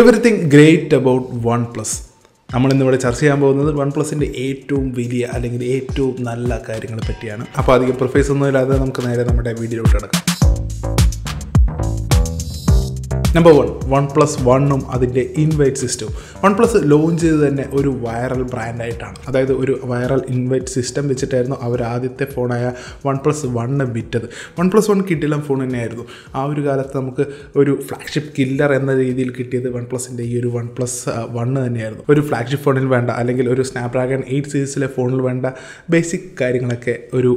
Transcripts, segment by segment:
everything great about OnePlus നമ്മളിന്നിവിടെ ചർച്ച ചെയ്യാൻ പോകുന്നത് വൺ പ്ലസിൻ്റെ ഏറ്റവും വലിയ അല്ലെങ്കിൽ ഏറ്റവും നല്ല കാര്യങ്ങളെ പറ്റിയാണ് അപ്പോൾ അധികം പ്രൊഫൈസ് ഒന്നുമില്ലാതെ നമുക്ക് നേരെ നമ്മുടെ വീഡിയോയിലോട്ട് കിടക്കാം നമ്പർ വൺ വൺ പ്ലസ് വണ്ണും അതിൻ്റെ ഇൻവൈറ്റ് സിസ്റ്റവും വൺ പ്ലസ് ലോഞ്ച് ചെയ്ത് തന്നെ ഒരു വൈറൽ ബ്രാൻഡായിട്ടാണ് അതായത് ഒരു വൈറൽ ഇൻവൈറ്റ് സിസ്റ്റം വെച്ചിട്ടായിരുന്നു അവർ ആദ്യത്തെ ഫോണായ വൺ പ്ലസ് വണ്ണ് വിറ്റത് വൺ പ്ലസ് വൺ കിട്ടിയുള്ള ഫോൺ തന്നെയായിരുന്നു ആ ഒരു കാലത്ത് നമുക്ക് ഒരു ഫ്ലാഗ്ഷിപ്പ് കില്ലർ എന്ന രീതിയിൽ കിട്ടിയത് വൺ പ്ലസിൻ്റെ ഈ ഒരു വൺ പ്ലസ് വണ്ണ് തന്നെയായിരുന്നു ഒരു ഫ്ലാഗ്ഷിപ്പ് ഫോണിൽ വേണ്ട അല്ലെങ്കിൽ ഒരു സ്നാപ്ഡ്രാഗൺ എയ്റ്റ് സീരീസിലെ ഫോണിൽ വേണ്ട ബേസിക് കാര്യങ്ങളൊക്കെ ഒരു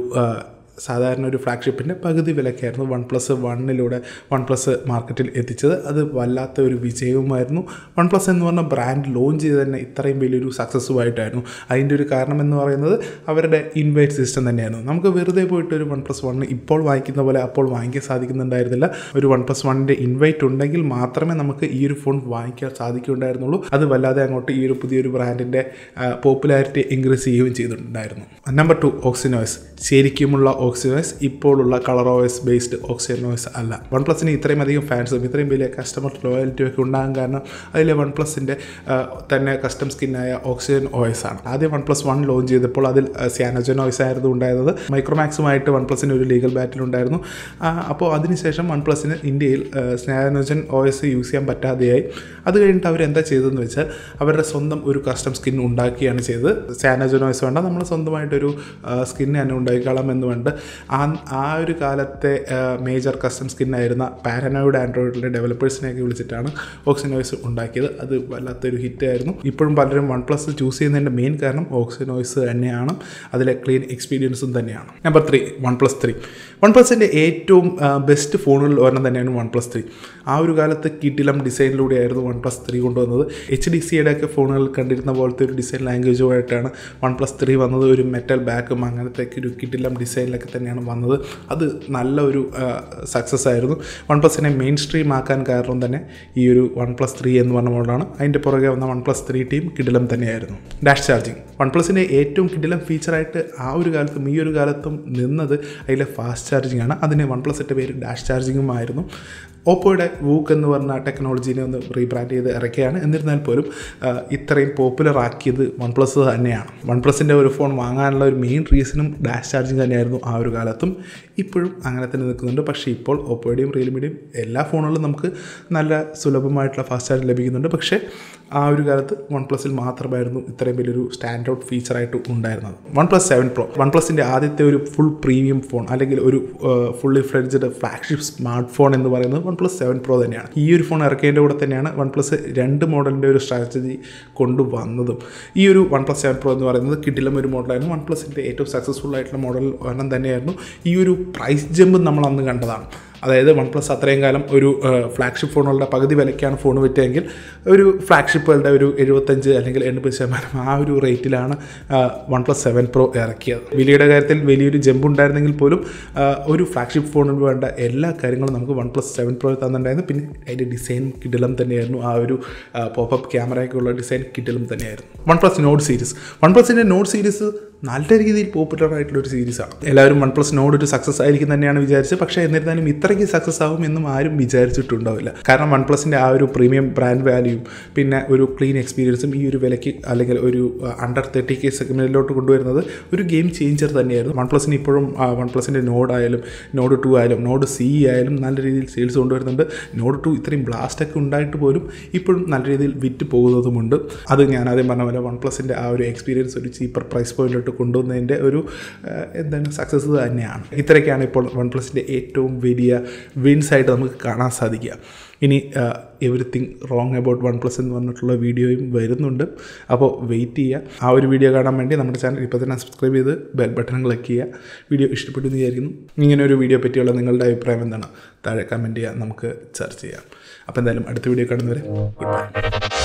സാധാരണ ഒരു ഫ്ലാഗ്ഷിപ്പിൻ്റെ പകുതി വിലക്കായിരുന്നു വൺ പ്ലസ് വണ്ണിലൂടെ വൺ പ്ലസ് മാർക്കറ്റിൽ എത്തിച്ചത് അത് വല്ലാത്ത ഒരു വിജയവുമായിരുന്നു വൺ പ്ലസ് എന്ന് പറഞ്ഞ ബ്രാൻഡ് ലോഞ്ച് ചെയ്ത് തന്നെ ഇത്രയും വലിയൊരു സക്സസ്സുമായിട്ടായിരുന്നു അതിൻ്റെ ഒരു കാരണം എന്ന് പറയുന്നത് അവരുടെ ഇൻവൈറ്റ് സിസ്റ്റം തന്നെയായിരുന്നു നമുക്ക് വെറുതെ പോയിട്ട് ഒരു വൺ പ്ലസ് വണ് ഇപ്പോൾ വാങ്ങിക്കുന്ന പോലെ അപ്പോൾ വാങ്ങിക്കാൻ സാധിക്കുന്നുണ്ടായിരുന്നില്ല ഒരു വൺ പ്ലസ് വണ്ണിൻ്റെ ഇൻവൈറ്റ് ഉണ്ടെങ്കിൽ മാത്രമേ നമുക്ക് ഈ ഒരു ഫോൺ വാങ്ങിക്കാൻ സാധിക്കുന്നുണ്ടായിരുന്നുള്ളൂ അത് വല്ലാതെ അങ്ങോട്ട് ഈ ഒരു പുതിയൊരു ബ്രാൻഡിൻ്റെ പോപ്പുലാരിറ്റി ഇൻക്രീസ് ചെയ്യുകയും ചെയ്തിട്ടുണ്ടായിരുന്നു നമ്പർ ടു ഓക്സിനോയ്സ് ശരിക്കുമുള്ള ഓക്സിജൻ ഓയിസ് ഇപ്പോഴുള്ള Color OS based Oxygen OS അല്ല വൺ പ്ലസിന് ഇത്രയും അധികം ഫാൻസും ഇത്രയും വലിയ കസ്റ്റമർ ലോയൽറ്റി ഒക്കെ ഉണ്ടാകാൻ കാരണം അതിലെ വൺ പ്ലസിൻ്റെ തന്നെ കസ്റ്റം സ്കിന്നായ ഓക്സിജൻ ഓയിസ് ആണ് ആദ്യം വൺ പ്ലസ് വൺ ലോഞ്ച് ചെയ്തപ്പോൾ അതിൽ സിയാനോജൻ ഓയിസ് ആയിരുന്നു ഉണ്ടായിരുന്നത് മൈക്രോമാക്സുമായിട്ട് വൺ പ്ലസിന് ഒരു ലീഗൽ ബാറ്റിൽ ഉണ്ടായിരുന്നു അപ്പോൾ അതിനുശേഷം വൺ പ്ലസിന് ഇന്ത്യയിൽ സ്നാനോജൻ ഓയിസ് യൂസ് ചെയ്യാൻ പറ്റാതെയായി അത് കഴിഞ്ഞിട്ട് അവരെന്താ ചെയ്തതെന്ന് വെച്ചാൽ അവരുടെ സ്വന്തം ഒരു കസ്റ്റം സ്കിൻ ഉണ്ടാക്കിയാണ് ചെയ്തത് സാനോജൻ ഓയിസ് വേണ്ട നമ്മൾ സ്വന്തമായിട്ടൊരു സ്കിൻ തന്നെ ഉണ്ടാക്കിക്കളാം എന്ന് വേണ്ട ആ ആ ഒരു കാലത്തെ മേജർ കസ്റ്റം സ്കിന്നായിരുന്ന പാരനോയിഡ് ആൻഡ്രോയിഡിലെ ഡെവലപ്പേഴ്സിനെയൊക്കെ വിളിച്ചിട്ടാണ് ഓക്സിനോയിസ് ഉണ്ടാക്കിയത് അത് വല്ലാത്തൊരു ഹിറ്റായിരുന്നു ഇപ്പോഴും പലരും വൺ പ്ലസ് ചൂസ് ചെയ്യുന്നതിൻ്റെ മെയിൻ കാരണം ഓക്സിനോയിസ് തന്നെയാണ് അതിലെ ക്ലീൻ എക്സ്പീരിയൻസും തന്നെയാണ് number three OnePlus three വൺ പ്ലസിൻ്റെ ഏറ്റവും ബെസ്റ്റ് ഫോണുകളിൽ ഒരെണ്ണം തന്നെയാണ് വൺ പ്ലസ് ത്രീ ആ ഒരു കാലത്ത് കിഡിലം ഡിസൈനിലൂടെയായിരുന്നു വൺ പ്ലസ് ത്രീ കൊണ്ടുവന്നത് എച്ച് ഡി സിയുടെ ഒക്കെ ഫോണുകൾ കണ്ടിരുന്ന പോലത്തെ ഒരു ഡിസൈൻ ലാംഗ്വേജുമായിട്ടാണ് വൺ പ്ലസ് ത്രീ വന്നത് ഒരു മെറ്റൽ ബാക്കും അങ്ങനത്തെ ഒരു കിഡിലം ഡിസൈനിലൊക്കെ രീതിയിലൊക്കെ തന്നെയാണ് വന്നത് അത് നല്ല ഒരു സക്സസ് ആയിരുന്നു വൺ പ്ലസിനെ മെയിൻ സ്ട്രീം ആക്കാൻ കാരണം തന്നെ ഈ ഒരു വൺ പ്ലസ് ത്രീ എന്ന് പറഞ്ഞ മോഡലാണ് അതിൻ്റെ പുറകെ വന്ന വൺ പ്ലസ് ത്രീ ടീം കിടിലം തന്നെയായിരുന്നു ഡാഷ് ചാർജിങ് വൺ പ്ലസിൻ്റെ ഏറ്റവും കിടിലം ഫീച്ചറായിട്ട് ആ ഒരു കാലത്തും ഈ ഒരു കാലത്തും നിന്നത് അതിലെ ഫാസ്റ്റ് ചാർജിങ് ആണ് അതിന് വൺ എട്ട് പേര് ഡാഷ് ചാർജിങ്ങും ആയിരുന്നു ഓപ്പോയുടെ വൂക്ക് എന്ന് പറഞ്ഞ ടെക്നോളജീനെ ഒന്ന് റീബ്രാൻഡ് ചെയ്ത് ഇറക്കിയാണ് എന്നിരുന്നാൽ പോലും ഇത്രയും പോപ്പുലർ ആക്കിയത് വൺ പ്ലസ് തന്നെയാണ് വൺ പ്ലസിൻ്റെ ഒരു ഫോൺ വാങ്ങാനുള്ള ഒരു മെയിൻ റീസണും ഡാഷ് ചാർജിങ് തന്നെയായിരുന്നു ആ ഒരു കാലത്തും ഇപ്പോഴും അങ്ങനെ തന്നെ നിൽക്കുന്നുണ്ട് പക്ഷേ ഇപ്പോൾ ഓപ്പോയുടെയും റിയൽമിയുടെയും എല്ലാ ഫോണുകളും നമുക്ക് നല്ല സുലഭമായിട്ടുള്ള ഫാസ്റ്റ് ചാർജ് ലഭിക്കുന്നുണ്ട് പക്ഷേ ആ ഒരു കാലത്ത് വൺ പ്ലസിൽ മാത്രമായിരുന്നു ഇത്രയും വലിയൊരു സ്റ്റാൻഡ് ഔട്ട് ഫീച്ചറായിട്ട് ഉണ്ടായിരുന്നത് വൺ പ്ലസ് സെവൻ പ്രോ വൺ പ്ലസിൻ്റെ ആദ്യത്തെ ഒരു ഫുൾ പ്രീമിയം ഫോൺ അല്ലെങ്കിൽ ഒരു fully fledged flagship smartphone എന്ന് പറയുന്നത് വൺ പ്ലസ് സെവൻ പ്രോ തന്നെയാണ് ഈ ഒരു ഫോൺ ഇറക്കിയതിൻ്റെ കൂടെ തന്നെയാണ് വൺ പ്ലസ് രണ്ട് മോഡലിൻ്റെ ഒരു സ്ട്രാറ്റജി കൊണ്ടുവന്നതും ഈ ഒരു വൺ പ്ലസ് സെവൻ പ്രോ എന്ന് പറയുന്നത് കിടിലം ഒരു മോഡലായിരുന്നു വൺ പ്ലസിൻ്റെ ഏറ്റവും സക്സസ്ഫുൾ ആയിട്ടുള്ള മോഡൽ ഒരെണ്ണം തന്നെയായിരുന്നു ഈ ഒരു പ്രൈസ് ജമ്പ് നമ്മൾ അന്ന് കണ്ടതാണ് അതായത് വൺ പ്ലസ് അത്രയും കാലം ഒരു ഫ്ലാഗ്ഷിപ്പ് ഫോണുകളുടെ പകുതി വിലയ്ക്കാണ് ഫോൺ വിറ്റെങ്കിൽ ഒരു ഫ്ലാഗ്ഷിപ്പുകളുടെ ഒരു എഴുപത്തഞ്ച് അല്ലെങ്കിൽ എൺപത് ശതമാനം ആ ഒരു റേറ്റിലാണ് വൺ പ്ലസ് സെവൻ പ്രോ ഇറക്കിയത് വിലയുടെ കാര്യത്തിൽ വലിയൊരു ജമ്പ് ഉണ്ടായിരുന്നെങ്കിൽ പോലും ഒരു ഫ്ലാഗ്ഷിപ്പ് ഫോണിന് വേണ്ട എല്ലാ കാര്യങ്ങളും നമുക്ക് വൺ പ്ലസ് സെവൻ പ്രോ തന്നിട്ടുണ്ടായിരുന്നു പിന്നെ അതിൻ്റെ ഡിസൈൻ കിടിലം തന്നെയായിരുന്നു ആ ഒരു പോപ്പ് അപ്പ് ഉള്ള ഡിസൈൻ കിടിലം തന്നെയായിരുന്നു വൺ പ്ലസ് നോട്ട് സീരീസ് വൺ പ്ലസിൻ്റെ നോട്ട് സീരീസ് നല്ല രീതിയിൽ പോപ്പുലർ ആയിട്ടുള്ള ഒരു സീരീസാണ് എല്ലാവരും വൺ പ്ലസ് നോട് ഒരു സക്സസ് ആയിരിക്കും തന്നെയാണ് വിചാരിച്ചത് പക്ഷേ എന്നിരുന്നാലും ഇത്രയ്ക്ക് സക്സസ് ആകും എന്നും ആരും വിചാരിച്ചിട്ടുണ്ടാവില്ല കാരണം വൺ പ്ലസിൻ്റെ ആ ഒരു പ്രീമിയം ബ്രാൻഡ് വാല്യൂ പിന്നെ ഒരു ക്ലീൻ എക്സ്പീരിയൻസും ഈ ഒരു വിലയ്ക്ക് അല്ലെങ്കിൽ ഒരു അണ്ടർ തേർട്ടി കെ സെഗ്മെൻറ്റിലോട്ട് കൊണ്ടുവരുന്നത് ഒരു ഗെയിം ചേഞ്ചർ തന്നെയായിരുന്നു വൺ പ്ലസിന് ഇപ്പോഴും വൺ പ്ലസിൻ്റെ നോഡ് ആയാലും നോഡ് ടു ആയാലും നോഡ് സി ആയാലും നല്ല രീതിയിൽ സെയിൽസ് കൊണ്ടുവരുന്നുണ്ട് നോഡ് ടു ഇത്രയും ബ്ലാസ്റ്റൊക്കെ ഉണ്ടായിട്ട് പോലും ഇപ്പോഴും നല്ല രീതിയിൽ വിറ്റ് പോകുന്നതുമുണ്ട് അത് ഞാൻ ആദ്യം പറഞ്ഞ പോലെ വൺ പ്ലസിൻ്റെ ആ ഒരു എക്സ്പീരിയൻസ് ഒരു ചീപ്പർ പ്രൈസ് പോയിൻ്റ് മുന്നോട്ട് കൊണ്ടുവന്നതിൻ്റെ ഒരു എന്താണ് സക്സസ് തന്നെയാണ് ഇത്രയൊക്കെയാണ് ഇപ്പോൾ വൺ പ്ലസിൻ്റെ ഏറ്റവും വലിയ വിൻസ് ആയിട്ട് നമുക്ക് കാണാൻ സാധിക്കുക ഇനി everything wrong about OnePlus എന്ന് പറഞ്ഞിട്ടുള്ള വീഡിയോയും വരുന്നുണ്ട് അപ്പോൾ വെയിറ്റ് ചെയ്യുക ആ ഒരു വീഡിയോ കാണാൻ വേണ്ടി നമ്മുടെ ചാനൽ ഇപ്പോൾ തന്നെ സബ്സ്ക്രൈബ് ചെയ്ത് ബെൽ ബട്ടൺ ക്ലിക്ക് ചെയ്യുക വീഡിയോ ഇഷ്ടപ്പെട്ടു എന്ന് വിചാരിക്കുന്നു ഇങ്ങനെ ഒരു വീഡിയോ പറ്റിയുള്ള നിങ്ങളുടെ അഭിപ്രായം എന്താണ് താഴെ കമൻറ്റ് ചെയ്യുക നമുക്ക് ചർച്ച ചെയ്യാം അപ്പോൾ എന്തായാലും അടുത്ത വീഡിയോ കാണുന്നവരെ ഗുഡ് ബൈ